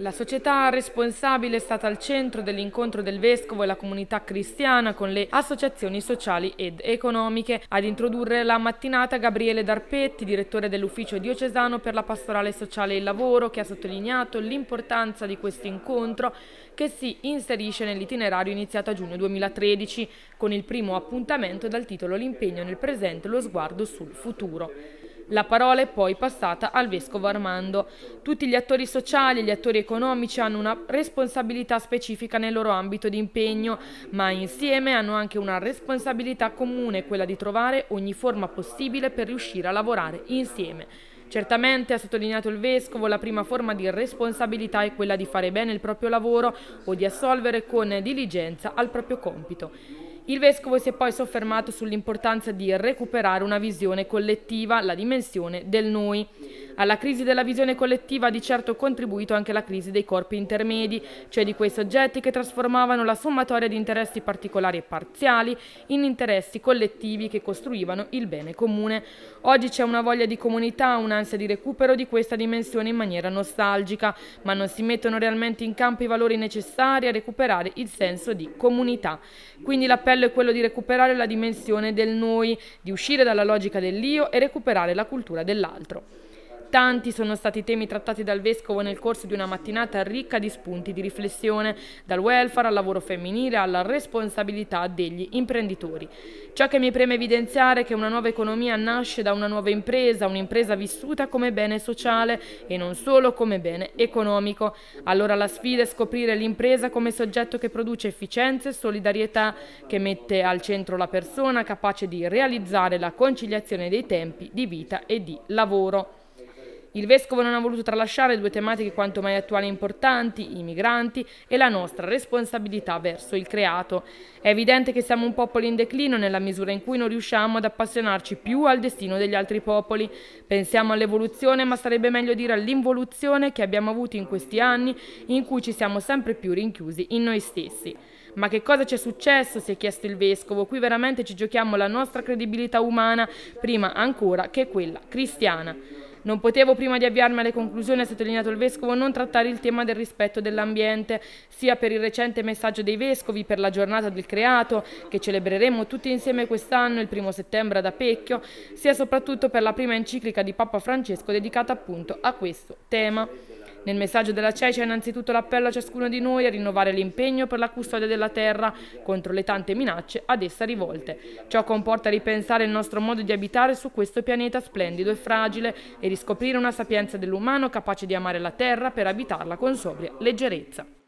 La società responsabile è stata al centro dell'incontro del Vescovo e la comunità cristiana con le associazioni sociali ed economiche. Ad introdurre la mattinata Gabriele Darpetti, direttore dell'Ufficio diocesano per la pastorale sociale e il lavoro, che ha sottolineato l'importanza di questo incontro che si inserisce nell'itinerario iniziato a giugno 2013 con il primo appuntamento dal titolo L'impegno nel presente e lo sguardo sul futuro. La parola è poi passata al vescovo Armando. Tutti gli attori sociali e gli attori economici hanno una responsabilità specifica nel loro ambito di impegno, ma insieme hanno anche una responsabilità comune, quella di trovare ogni forma possibile per riuscire a lavorare insieme. Certamente, ha sottolineato il Vescovo, la prima forma di responsabilità è quella di fare bene il proprio lavoro o di assolvere con diligenza al proprio compito. Il Vescovo si è poi soffermato sull'importanza di recuperare una visione collettiva, la dimensione del noi. Alla crisi della visione collettiva ha di certo contribuito anche la crisi dei corpi intermedi, cioè di quei soggetti che trasformavano la sommatoria di interessi particolari e parziali in interessi collettivi che costruivano il bene comune. Oggi c'è una voglia di comunità, un'ansia di recupero di questa dimensione in maniera nostalgica, ma non si mettono realmente in campo i valori necessari a recuperare il senso di comunità. Quindi l'appello è quello di recuperare la dimensione del noi, di uscire dalla logica dell'io e recuperare la cultura dell'altro. Tanti sono stati i temi trattati dal Vescovo nel corso di una mattinata ricca di spunti di riflessione, dal welfare al lavoro femminile alla responsabilità degli imprenditori. Ciò che mi preme evidenziare è che una nuova economia nasce da una nuova impresa, un'impresa vissuta come bene sociale e non solo come bene economico. Allora la sfida è scoprire l'impresa come soggetto che produce efficienza e solidarietà, che mette al centro la persona capace di realizzare la conciliazione dei tempi di vita e di lavoro. Il vescovo non ha voluto tralasciare due tematiche quanto mai attuali e importanti, i migranti e la nostra responsabilità verso il creato. È evidente che siamo un popolo in declino nella misura in cui non riusciamo ad appassionarci più al destino degli altri popoli. Pensiamo all'evoluzione, ma sarebbe meglio dire all'involuzione che abbiamo avuto in questi anni in cui ci siamo sempre più rinchiusi in noi stessi. Ma che cosa ci è successo? si è chiesto il vescovo. Qui veramente ci giochiamo la nostra credibilità umana prima ancora che quella cristiana. Non potevo prima di avviarmi alle conclusioni, ha sottolineato il Vescovo, non trattare il tema del rispetto dell'ambiente, sia per il recente messaggio dei Vescovi, per la giornata del creato, che celebreremo tutti insieme quest'anno, il primo settembre ad Apecchio, sia soprattutto per la prima enciclica di Papa Francesco dedicata appunto a questo tema. Nel messaggio della CEI c'è innanzitutto l'appello a ciascuno di noi a rinnovare l'impegno per la custodia della terra contro le tante minacce ad essa rivolte. Ciò comporta ripensare il nostro modo di abitare su questo pianeta splendido e fragile e riscoprire una sapienza dell'umano capace di amare la terra per abitarla con sobria leggerezza.